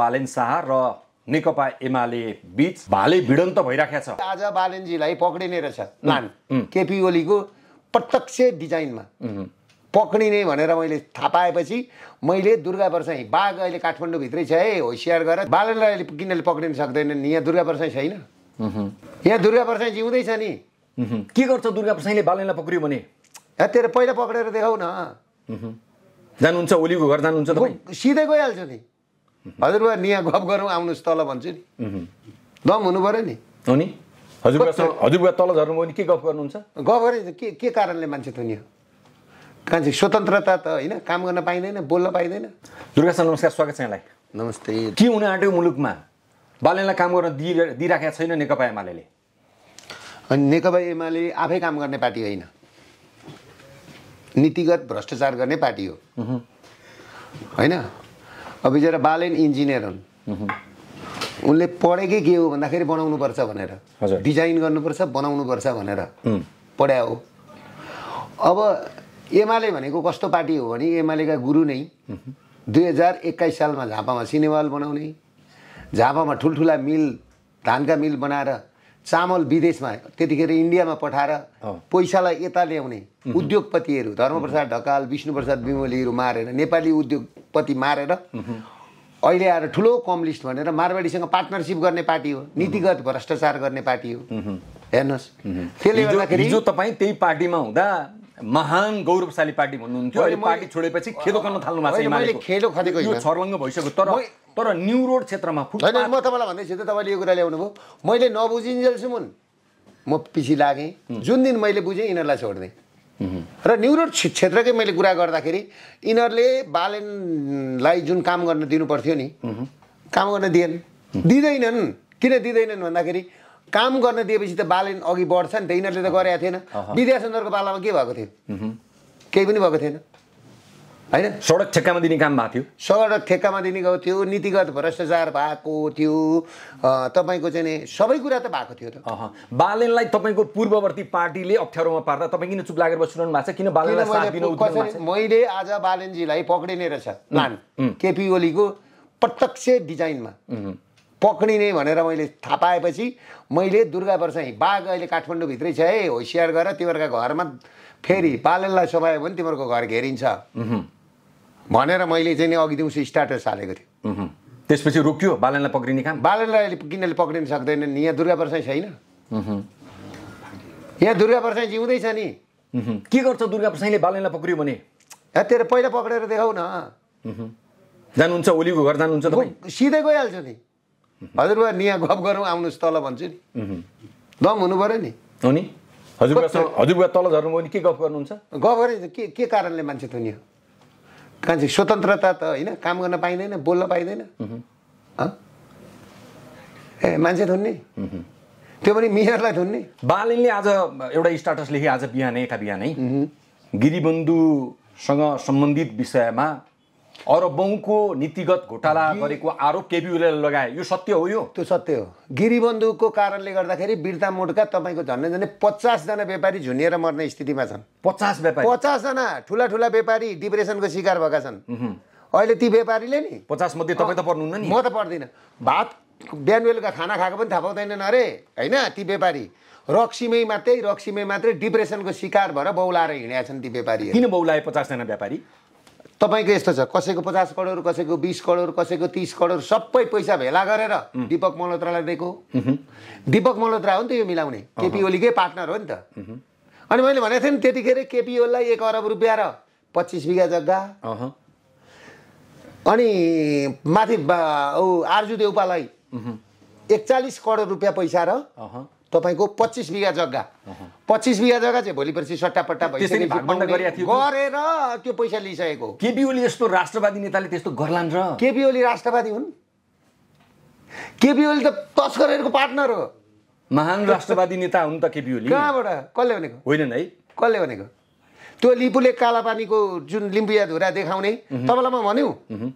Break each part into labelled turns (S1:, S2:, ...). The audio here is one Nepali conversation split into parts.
S1: बालेन शाह र नेकपा एमाले बिच भाले भिडन्त भइराखेको छ आज बालेनजीलाई पक्रिने रहेछ नान केपी ओलीको प्रत्यक्ष डिजाइनमा पक्रिने भनेर मैले थाहा पाएपछि मैले दुर्गा परसाई बाघ अहिले काठमाडौँभित्रै छ है होसियार गरेर बालनलाई अहिले किनले पक्रिन सक्दैनन् यहाँ दुर्गा परसाई छैन यहाँ दुर्गा परसाई जिउँदैछ नि के गर्छ दुर्गा प्रसाईले बालनलाई पक्रियो भने तेरो पहिला पक्रेर देखाउ न जानुहुन्छ ओलीको घर जानुहुन्छ सिधै गइहाल्छ नि हजुरबा नि यहाँ गफ गरौँ आउनुहोस् तल भन्छु नि दम हुनु पऱ्यो नि हो हजुरबा तल झर्नुभयो नि के गफ गर्नुहुन्छ गफ गरे के कारणले मान्छे थुनियो कान्छे स्वतन्त्रता त होइन काम गर्न पाइँदैन बोल्न पाइँदैन दुर्गा सर नमस्कार स्वागत छ यहाँलाई नमस्ते के हुन आँट्यो मुलुकमा बालनलाई काम गर्न दिइ दिइराखेको छैन नेकपा एमाले अनि नेकपा एमाले आफै काम गर्ने पार्टी होइन नीतिगत भ्रष्टाचार गर्ने पार्टी हो होइन अब जरा बालेन इन्जिनियर हुन् उनले पढेकै के हो भन्दाखेरि बनाउनुपर्छ भनेर डिजाइन गर्नुपर्छ बनाउनुपर्छ भनेर पढा हो अब एमाले भनेको कस्तो पार्टी हो भने एमालेका गुरु नै दुई हजार एक्काइस सालमा झापामा सिनेवाल बनाउने झापामा ठुल्ठुला मिल धानका मिल बनाएर चामल विदेशमा त्यतिखेर इन्डियामा पठाएर पैसालाई यता ल्याउने उद्योगपतिहरू धर्मप्रसाद ढकाल विष्णुप्रसाद बिमलीहरू मारेर नेपाली उद्योगपति मारेर अहिले आएर ठुलो कम्युनिस्ट भनेर मारवाडीसँग पार्टनरसिप गर्ने पार्टी हो नीतिगत भ्रष्टाचार गर्ने पार्टी हो हेर्नुहोस् त्यसले गर्दाखेरि तपाईँ त्यही पार्टीमा हुँदा महान गौरवशाली पार्टी भन्नुहुन्थ्यो अहिले पार्टी छोडेपछि खेदो गर्न थाल्नु भएको छ यो छर्लङ्ग भइसक्यो तर तर न्यु रोड क्षेत्रमा होइन म तपाईँलाई भन्दैछु त तपाईँले यो कुरा ल्याउनु भयो मैले नबुझिन्जेलसम्म म पछि लागेँ जुन दिन मैले बुझेँ यिनीहरूलाई छोड्दै र न्यु रोड क्षेत्रकै मैले कुरा गर्दाखेरि यिनीहरूले बालेनलाई जुन काम गर्न दिनुपर्थ्यो नि काम गर्न दिएन दिँदैनन् किन दिँदैनन् भन्दाखेरि काम गर्न दिएपछि त बालन अघि बढ्छ नि त यिनीहरूले त गरेका थिएन विद्या सुन्दरको पालामा के भएको थियो केही पनि भएको थिएन होइन सडक ठेक्कामा दिने काम भएको थियो सडक ठेक्कामा दिने गएको थियो नीतिगत भ्रष्टाचार भएको थियो तपाईँको चाहिँ सबै कुरा त भएको थियो त बालनलाई तपाईँको पूर्ववर्ती पार्टीले अप्ठ्यारोमा पार्दा तपाईँ किन चुप लागेर बसिरहनु भएको छ किन बालन मैले आज बालनजीलाई पक्रिने रहेछ प्लान केपी ओलीको प्रत्यक्ष डिजाइनमा पक्रिने भनेर मैले थाहा पाएपछि मैले दुर्गा परसाई बाघ अहिले काठमाडौँभित्रै छ है होसियार गरेर तिमीहरूका घरमा फेरि पालनलाई सभायो भने तिमीहरूको घर घेरिन्छ भनेर मैले चाहिँ नि अघि दिउँसो स्टार्टस हालेको थिएँ त्यसपछि रोक्यो बालनलाई पक्रिने काम बालनलाई अहिले किनले पक्रिन सक्दैनन् यहाँ दुर्गा परसाई छैन यहाँ दुर्गा परसाई जिउँदैछ नि के गर्छ दुर्गा प्रसाईले बालनलाई पक्रियो भने तेरो पहिला पक्रेर देखाउ न जानुहुन्छ ओलीको घर जानुहुन्छ सिधै गइहाल्छ नि हजुरबा यहाँ गफ गरौँ आउनुहोस् तल भन्छु नि दम हुनु पऱ्यो नि हो नि तल झर्नुभयो भने के गफ गर्नुहुन्छ गफ गरे के के कारणले मान्छे थुनियो कान्छी स्वतन्त्रता त होइन काम गर्न पाइँदैन बोल्न पाइँदैन ए मान्छे थुन्ने त्यो पनि मेयरलाई थुन्ने बालिनले आज एउटा स्टाटस लेखे आज बिहानै बिहानै गिरिबन्धुसँग सम्बन्धित विषयमा अरबौँको नीतिगत घोटाला गरेको आरोप केपी ओलीले लगाए यो सत्य हो यो त्यो सत्य हो गिरीबन्धुको कारणले गर्दाखेरि बिर्तामोडका तपाईँको झन्डै झन्डै पचासजना व्यापारी झुनिएर मर्ने स्थितिमा छन् पचास व्यापारी पचासजना ठुला ठुला व्यापारी डिप्रेसनको शिकार भएका छन् अहिले ती व्यापारीले नि पचास मध्ये तपाईँ त पर्नुहुन्न नि म त पर्दिनँ भात बिहान बेलुका खाना खाएको पनि थाहा पाउँदैनन् अरे होइन ती व्यापारी रक्सीमै मात्रै रक्सीमै मात्रै डिप्रेसनको शिकार भएर बौलाएर हिँडेका छन् ती व्यापारी किन बौलाए पचासजना व्यापारी तपाईँको यस्तो छ कसैको पचास करोड कसैको बिस करोड कसैको तिस करोड सबै पैसा भेला गरेर दिपक मल्होत्रालाई दिएको दिपक मल्होत्रा हो नि त यो मिलाउने केपी ओलीकै पार्टनर हो नि त अनि मैले भनेको थिएँ नि त्यतिखेर केपी ओलीलाई एक अरब रुपियाँ र पच्चिस बिघा जग्गा अनि माथि ऊ आर्जु देउपालाई एकचालिस करोड रुपियाँ पैसा र तपाईँको पच्चिस बिघा जग्गा पच्चिस बिघा जग्गा चाहिँ भोलि पर्सि सट्टापट्टा भइसक्यो गरेर त्यो पैसा लिइसकेको केपी ओली यस्तो राष्ट्रवादी नेताले त्यस्तो गर्लान् र केपी ओली राष्ट्रवादी हुन् केपी ओली त तस्करहरूको पार्टनर हो महान राष्ट्रवादी नेता हुन् त केपी ओली कहाँबाट कसले भनेको होइन है कसले भनेको त्यो लिपुले कालापानीको जुन लिम्बुया धुरा देखाउने तपाईँलाई म भन्यो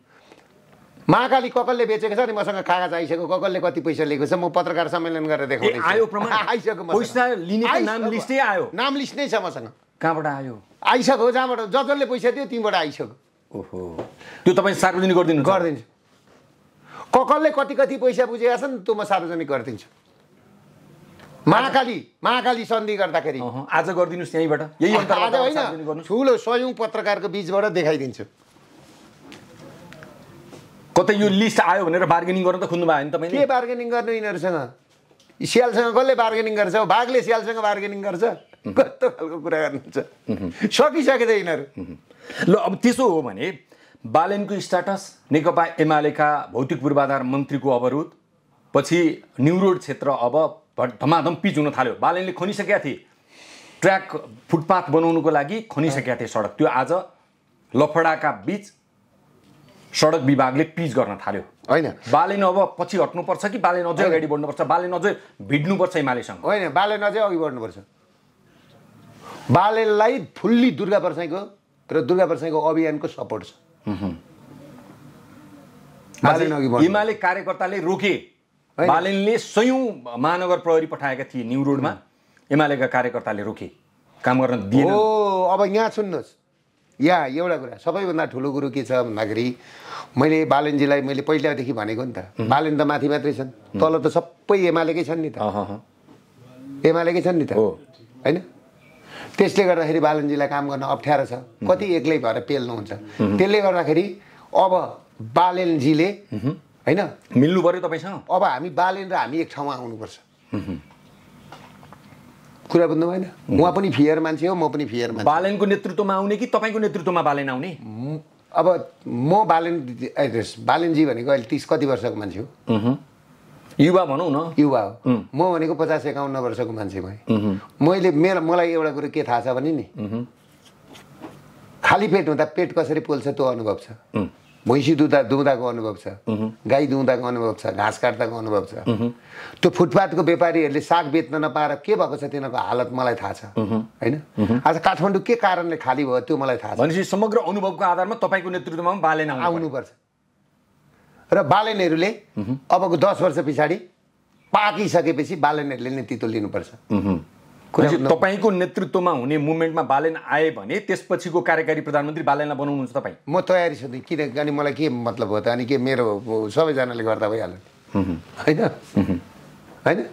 S1: महाकाली ककलले बेचेको छ नि मसँग कागज आइसक्यो ककलले कति पैसा लिएको छ म पत्रकार सम्मेलन गरेर देखाउँदै आयो आइसक्यो पैसा लिने नाम लिस्टै आयो नाम लिस्ट नै छ मसँग कहाँबाट आयो आइसक्यो जहाँबाट ज जसले पैसा दियो तिमीबाट आइसक्यो ओहो त्यो तपाईँ सार्वजनिक गरिदिनु गरिदिन्छु ककलले कति कति पैसा बुझेका छन् त्यो म सार्वजनिक गरिदिन्छु महाकाली महाकाली सन्धि गर्दाखेरि आज गरिदिनुहोस् यहीँबाट यही आज होइन ठुलो सयौँ पत्रकारको बिचबाट देखाइदिन्छु कतै यो लिस्ट आयो भनेर बार्गेनिङ गर्न त खुन्नु भयो नि तपाईँले के बार्गेनिङ गर्नु यिनीहरूसँग सियालसँग कसले बार्गेनिङ गर्छ बाघले सियालसँग बार्गेनिङ गर्छ कस्तो खालको कुरा गर्नुहुन्छ सकिसके सकिसकेछ यिनीहरू ल अब त्यसो हो भने बालेनको स्ट्याटस नेकपा एमालेका भौतिक पूर्वाधार मन्त्रीको अवरोध पछि न्युरोड क्षेत्र अब धमाधम पिच हुन थाल्यो बालेनले खनिसकेका थिए ट्र्याक फुटपाथ बनाउनुको लागि खनिसकेका थिए सडक त्यो आज लफडाका बिच सडक विभागले पिच गर्न थाल्यो होइन बाले अब पछि हट्नुपर्छ कि बाले अझै अगाडि बढ्नुपर्छ बाले अझै भिड्नुपर्छ हिमालयसँग होइन बाले अझै अघि बढ्नुपर्छ बालेलाई फुल्ली दुर्गा परसाईको र दुर्गा परसाईको अभियानको सपोर्ट छ हिमालय कार्यकर्ताले रोके बालेनले सयौँ महानगर प्रहरी पठाएका थिए न्यु रोडमा एमालेका कार्यकर्ताले रोके काम गर्न दिए अब यहाँ सुन्नुहोस् यहाँ एउटा कुरा सबैभन्दा ठुलो कुरो के छ भन्दाखेरि मैले बालनजीलाई मैले पहिलादेखि भनेको नि त बालन त माथि मात्रै छन् तल त सबै एमालेकै छन् नि त एमालेकै छन् नि त होइन त्यसले गर्दाखेरि बालनजीलाई काम गर्न अप्ठ्यारो छ कति एक्लै भएर पेल्नुहुन्छ त्यसले गर्दाखेरि अब बालनजीले होइन मिल्नु पऱ्यो तपाईँसँग अब हामी बालन र हामी एक ठाउँमा आउनुपर्छ कुरा बुझ्नु भएन उहाँ पनि फियर मान्छे हो म पनि फियर मान्छे बालनको नेतृत्वमा आउने कि तपाईँको नेतृत्वमा बालेन आउने अब म बालेन बालेनजी भनेको अहिले तिस कति वर्षको मान्छे हो युवा भनौँ न युवा हो म भनेको पचास एकाउन्न वर्षको मान्छे भएँ मैले मेरो मलाई एउटा कुरो के थाहा छ भने नि खाली पेट हुँदा पेट कसरी पोल्छ त्यो अनुभव छ भैँसी दुधा दुहुँदाको अनुभव छ गाई दुहुँदाको अनुभव छ घाँस काट्दाको अनुभव छ त्यो फुटपाथको व्यापारीहरूले साग बेच्न नपाएर के भएको छ तिनीहरूको हालत मलाई थाहा छ होइन आज काठमाडौँ के कारणले खाली भयो त्यो मलाई थाहा छ भनेपछि समग्र अनुभवको आधारमा तपाईँको नेतृत्वमा पनि बालेन आउनुपर्छ र बालेनहरूले अबको दस वर्ष पछाडि पाकिसकेपछि बालेनहरूले नेतृत्व लिनुपर्छ तपाईँको नेतृत्वमा हुने मुभमेन्टमा बालेन आए भने त्यसपछिको कार्यकारी प्रधानमन्त्री बालेनलाई बनाउनुहुन्छ तपाईँ म तयारी छु किनकि अनि मलाई के मतलब हो त अनि के मेरो सबैजनाले गर्दा भइहाल्यो होइन होइन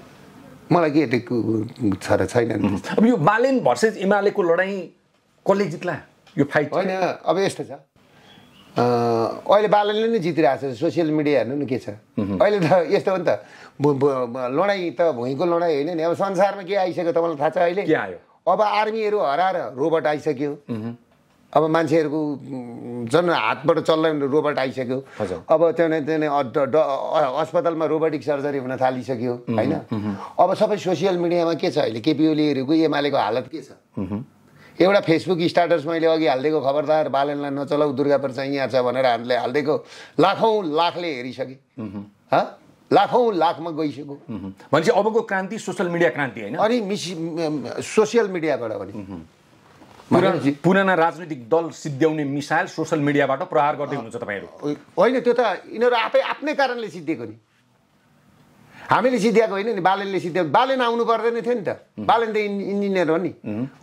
S1: मलाई के छ र छैन अब यो बालेन भर्सेस एमालेको लडाइँ कसले जित्ला यो फाइट होइन अब यस्तो छ अहिले बालनले नै जितिरहेको छ सोसियल मिडिया हेर्नु नि के छ अहिले त यस्तो हो नि त लडाइँ त भुइँको लडाइँ होइन नि अब संसारमा के आइसक्यो तपाईँलाई थाहा छ अहिले के आयो अब आर्मीहरू हराएर रोबोट आइसक्यो अब मान्छेहरूको जन हातबाट चल्दैन रोबोट आइसक्यो अब त्यहाँ त्यहाँ अस्पतालमा रोबोटिक सर्जरी हुन थालिसक्यो होइन अब सबै सोसियल मिडियामा के छ अहिले केपिओलीहरूको एमालेको हालत के छ एउटा फेसबुक स्टाटस मैले अघि हालिदिएको खबरदार बालनलाई नचलाऊ दुर्गा पर्छ यहाँ छ भनेर हामीले हालिदिएको लाखौँ लाखले हेरिसके लाखौँ लाखमा गइसक्यो भनेपछि अबको क्रान्ति सोसियल मिडिया क्रान्ति होइन अनि मिस सोसियल मिडियाबाट पनि पुराना राजनीतिक दल सिद्ध्याउने मिसाइल सोसियल मिडियाबाट प्रहार गर्दै हुनुहुन्छ तपाईँहरू होइन त्यो त यिनीहरू आफै आफ्नै कारणले सिद्धिएको नि हामीले सिद्ध्याएको होइन नि बालनले सिध्याएको बालन आउनु पर्दैन थियो नि त बालन त इन्जिनियर हो नि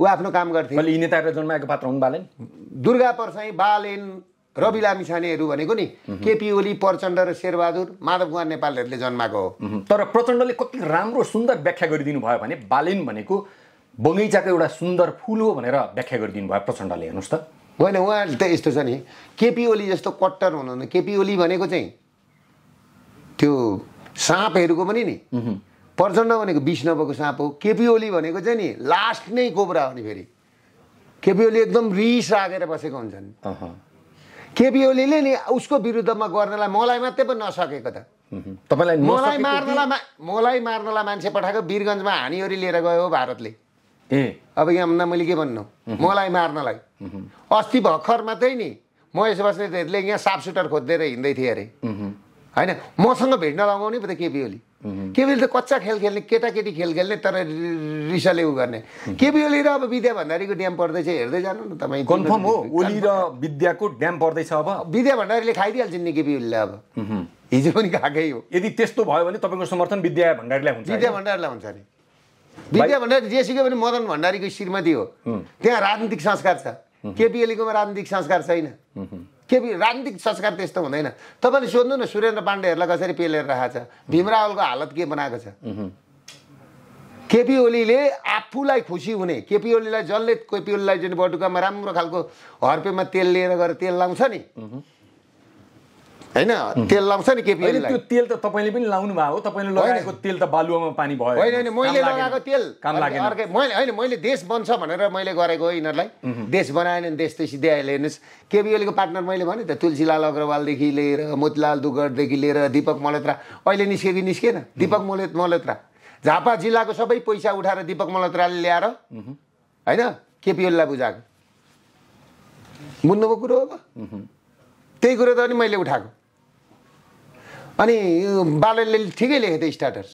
S1: ऊ आफ्नो काम गर्थ्यो नेताहरू जन्माएको पात्र हुन् बालेन दुर्गा पर्साई बालेन रवि लामिछानेहरू भनेको नि केपी ओली प्रचण्ड र शेरबहादुर माधव कुमार नेपालहरूले जन्माएको हो तर प्रचण्डले कति राम्रो सुन्दर व्याख्या गरिदिनु भयो भने बालेन भनेको बगैँचाको एउटा सुन्दर फुल हो भनेर व्याख्या गरिदिनु भयो प्रचण्डले हेर्नुहोस् त होइन उहाँहरूले त यस्तो छ नि केपी ओली जस्तो कट्टर हुनुहुन्न केपी ओली भनेको चाहिँ त्यो साँपहरूको पनि नि प्रचण्ड भनेको बिस साँप हो केपी भनेको चाहिँ नि लास्ट नै कोब्रा हो नि फेरि केपी एकदम रिस राखेर बसेको हुन्छ नि ओलीले नि उसको विरुद्धमा गर्नलाई मलाई मात्रै पनि नसकेको त तपाईँलाई मलाई मार्नलाई मलाई मार्नलाई मान्छे पठाएको वीरगन्जमा हानीहरू लिएर गयो भारतले ए अब यहाँ मैले के भन्नु मलाई मार्नलाई अस्ति भर्खर मात्रै नि महेश बस्नेतहरूले यहाँ साफ सुटर खोज्दै हिँड्दै थिएँ अरे होइन मसँग भेट्न लगाउने पो त केपिओली केपिओली त कच्चा खेल खेल्ने केटाकेटी खेल खेल्ने तर रिसाले उ गर्ने केपिओली र अब विद्या भण्डारीको ड्याम पर्दैछ हेर्दै जानु न तपाईँ कन्फर्म हो ओली र विद्याको ड्याम पर्दैछ अब विद्या भण्डारीले खाइदिइहाल्छन् नि केपिओलीले अब हिजो पनि गएकै हो यदि त्यस्तो भयो भने तपाईँको समर्थन विद्या भण्डारीलाई हुन्छ विद्या भण्डारीलाई हुन्छ नि विद्या भण्डारी जेसुकै पनि मदन भण्डारीको श्रीमती हो त्यहाँ राजनीतिक संस्कार छ केपिओलीकोमा राजनीतिक संस्कार छैन के राजनीतिक संस्कार त्यस्तो हुँदैन तपाईँले सोध्नु न सुरेन्द्र पाण्डेहरूलाई कसरी पेलेर राखेको छ भीमरावलको हालत के बनाएको छ केपी ओलीले आफूलाई खुसी हुने केपी ओलीलाई जसले केपी ओलीलाई जुन बटुकामा राम्रो खालको हर्पेमा तेल लिएर गएर तेल लाउँछ नि होइन तेल लाउँछ नि केपिएल त्यो तेल त तपाईँले पनि लाउनु भएको तपाईँले लगाएको तेल त बालुवामा पानी भयो होइन होइन मैले लगाएको तेल काम लागेन अर्कै मैले होइन मैले देश बन्छ भनेर मैले गरेको यिनीहरूलाई देश बनाएन देश त्यसै सिध्याएर हेर्नुहोस् केपिएलको पार्टनर मैले भने त तुलसीलाल अग्रवालदेखि लिएर मोतीलाल दुगरदेखि लिएर दिपक मल्होत्रा अहिले निस्के कि निस्केन दिपक मले मल्होत्रा झापा जिल्लाको सबै पैसा उठाएर दिपक मल्होत्राले ल्याएर होइन केपिएललाई बुझाएको बुझ्नुभयो कुरो अब त्यही कुरो त नि मैले उठाएको अनि बालनले ठिकै लेखेको थियो स्टार्टर